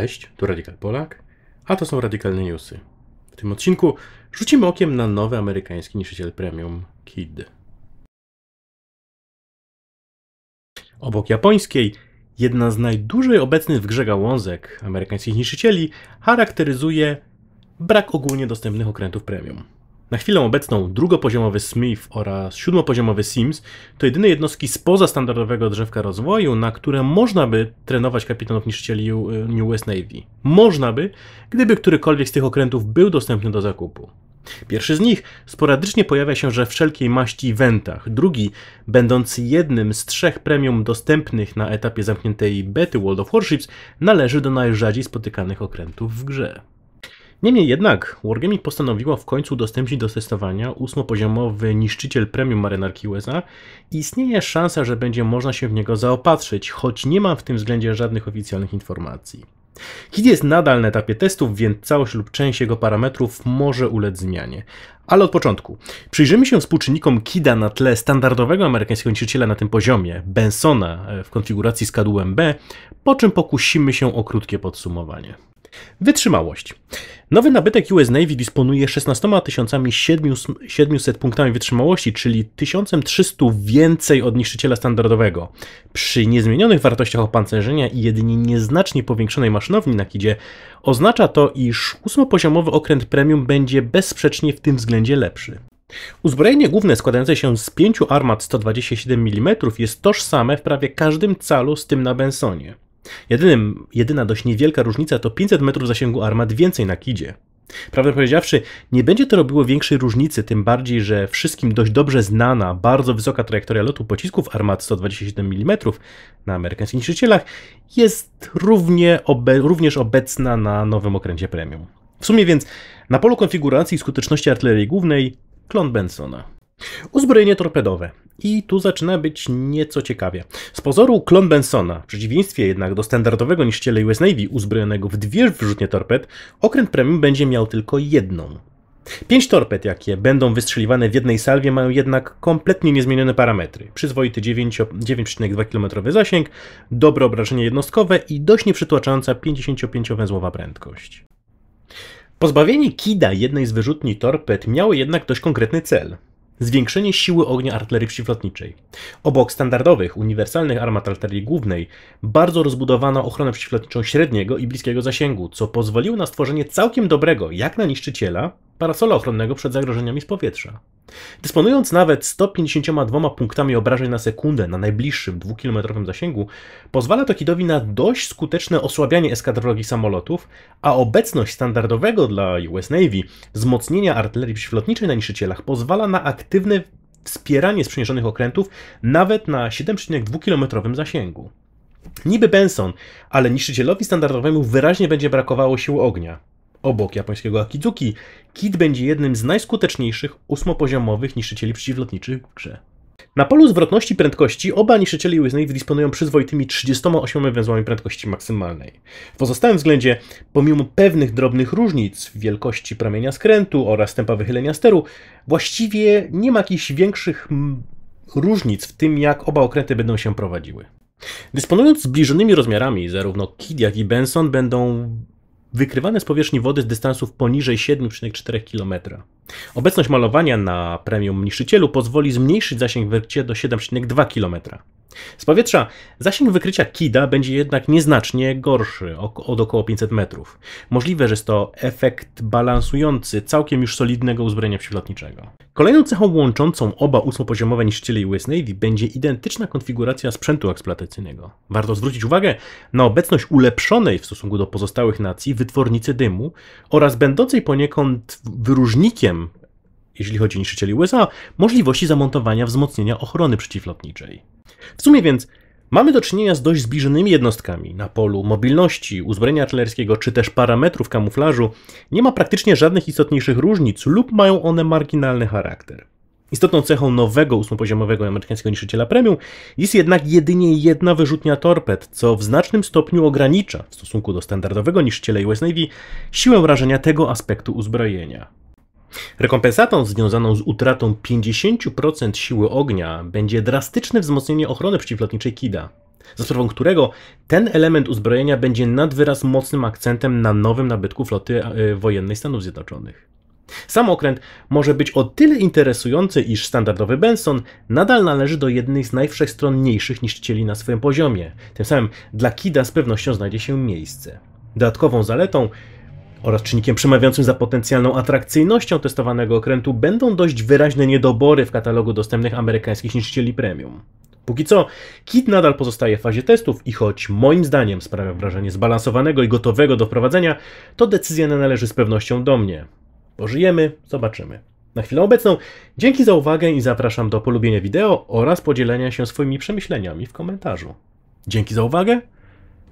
Cześć, tu Radikal Polak, a to są Radikalne Newsy. W tym odcinku rzucimy okiem na nowy amerykański niszczyciel premium KID. Obok japońskiej, jedna z najdłużej obecnych w grze gałązek amerykańskich niszczycieli charakteryzuje brak ogólnie dostępnych okrętów premium. Na chwilę obecną drugopoziomowy Smith oraz siódmopoziomowy Sims to jedyne jednostki spoza standardowego drzewka rozwoju, na które można by trenować kapitanów niszczycieli US Navy. Można by, gdyby którykolwiek z tych okrętów był dostępny do zakupu. Pierwszy z nich sporadycznie pojawia się we wszelkiej maści eventach, drugi, będący jednym z trzech premium dostępnych na etapie zamkniętej bety World of Warships, należy do najrzadziej spotykanych okrętów w grze. Niemniej jednak, Wargaming postanowiła w końcu udostępnić do testowania ósmopoziomowy niszczyciel premium marynarki USA i istnieje szansa, że będzie można się w niego zaopatrzyć, choć nie mam w tym względzie żadnych oficjalnych informacji. Kit jest nadal na etapie testów, więc całość lub część jego parametrów może ulec zmianie. Ale od początku. Przyjrzymy się współczynnikom KIDA na tle standardowego amerykańskiego niszczyciela na tym poziomie, Bensona e, w konfiguracji z kadłubem B, po czym pokusimy się o krótkie podsumowanie. Wytrzymałość. Nowy nabytek US Navy dysponuje 16 700 punktami wytrzymałości, czyli 1300 więcej od niszczyciela standardowego. Przy niezmienionych wartościach opancerzenia i jedynie nieznacznie powiększonej maszynowni na Kidzie oznacza to, iż ósmopoziomowy okręt premium będzie bezsprzecznie w tym względzie lepszy. Uzbrojenie główne składające się z pięciu armat 127 mm jest tożsame w prawie każdym calu z tym na Bensonie. Jedynym, jedyna dość niewielka różnica to 500 metrów zasięgu armat więcej na kidzie. Prawdę powiedziawszy, nie będzie to robiło większej różnicy, tym bardziej, że wszystkim dość dobrze znana, bardzo wysoka trajektoria lotu pocisków armat 127 mm na amerykańskich niszczycielach jest równie obe, również obecna na nowym okręcie premium. W sumie więc na polu konfiguracji i skuteczności artylerii głównej klon Bensona. Uzbrojenie torpedowe. I tu zaczyna być nieco ciekawie. Z pozoru klon Bensona, w przeciwieństwie jednak do standardowego niszczyciela US Navy uzbrojonego w dwie wrzutnie torped, okręt premium będzie miał tylko jedną. Pięć torped, jakie będą wystrzeliwane w jednej salwie, mają jednak kompletnie niezmienione parametry. Przyzwoity 9,2 km zasięg, dobre obrażenie jednostkowe i dość nieprzytłaczająca 55-węzłowa prędkość. Pozbawienie Kida jednej z wyrzutni torped miało jednak dość konkretny cel zwiększenie siły ognia artylerii przeciwlotniczej. Obok standardowych, uniwersalnych armat artylerii głównej, bardzo rozbudowano ochronę przeciwlotniczą średniego i bliskiego zasięgu, co pozwoliło na stworzenie całkiem dobrego, jak na niszczyciela, parasola ochronnego przed zagrożeniami z powietrza. Dysponując nawet 152 punktami obrażeń na sekundę na najbliższym 2-kilometrowym zasięgu, pozwala to Kidowi na dość skuteczne osłabianie eskadrologii samolotów, a obecność standardowego dla US Navy wzmocnienia artylerii przeciwlotniczej na niszczycielach pozwala na aktywne wspieranie sprzymierzonych okrętów nawet na 7,2-kilometrowym zasięgu. Niby Benson, ale niszczycielowi standardowemu wyraźnie będzie brakowało sił ognia. Obok japońskiego Akizuki, Kid będzie jednym z najskuteczniejszych ósmopoziomowych niszczycieli przeciwlotniczych w grze. Na polu zwrotności prędkości oba niszczyciele USNAV dysponują przyzwoitymi 38 węzłami prędkości maksymalnej. W pozostałym względzie, pomimo pewnych drobnych różnic w wielkości promienia skrętu oraz tempa wychylenia steru, właściwie nie ma jakichś większych różnic w tym, jak oba okręty będą się prowadziły. Dysponując zbliżonymi rozmiarami, zarówno Kid, jak i Benson będą wykrywane z powierzchni wody z dystansów poniżej 7,4 km. Obecność malowania na premium niszczycielu pozwoli zmniejszyć zasięg w do 7,2 km. Z powietrza zasięg wykrycia KIDA będzie jednak nieznacznie gorszy, od około 500 metrów. Możliwe, że jest to efekt balansujący całkiem już solidnego uzbrojenia przeciwlotniczego. Kolejną cechą łączącą oba ósmopoziomowe niszczyciele US Navy będzie identyczna konfiguracja sprzętu eksploatacyjnego. Warto zwrócić uwagę na obecność ulepszonej w stosunku do pozostałych nacji wytwornicy dymu oraz będącej poniekąd wyróżnikiem jeśli chodzi o niszczycieli USA, możliwości zamontowania wzmocnienia ochrony przeciwlotniczej. W sumie więc mamy do czynienia z dość zbliżonymi jednostkami. Na polu mobilności, uzbrojenia artylerskiego czy też parametrów kamuflażu nie ma praktycznie żadnych istotniejszych różnic lub mają one marginalny charakter. Istotną cechą nowego ósmopoziomowego amerykańskiego niszczyciela premium jest jednak jedynie jedna wyrzutnia torped, co w znacznym stopniu ogranicza w stosunku do standardowego niszczyciela US Navy siłę rażenia tego aspektu uzbrojenia. Rekompensatą związaną z utratą 50% siły ognia będzie drastyczne wzmocnienie ochrony przeciwlotniczej Kida, za sprawą którego ten element uzbrojenia będzie nad wyraz mocnym akcentem na nowym nabytku floty e, wojennej Stanów Zjednoczonych. Sam okręt może być o tyle interesujący, iż standardowy Benson nadal należy do jednej z najwszechstronniejszych niszczycieli na swoim poziomie. Tym samym dla Kida z pewnością znajdzie się miejsce. Dodatkową zaletą oraz czynnikiem przemawiającym za potencjalną atrakcyjnością testowanego okrętu będą dość wyraźne niedobory w katalogu dostępnych amerykańskich niszczycieli premium. Póki co, kit nadal pozostaje w fazie testów i choć moim zdaniem sprawia wrażenie zbalansowanego i gotowego do wprowadzenia, to decyzja należy z pewnością do mnie. Pożyjemy, zobaczymy. Na chwilę obecną dzięki za uwagę i zapraszam do polubienia wideo oraz podzielenia się swoimi przemyśleniami w komentarzu. Dzięki za uwagę.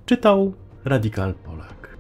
Czytał Radikal Polak.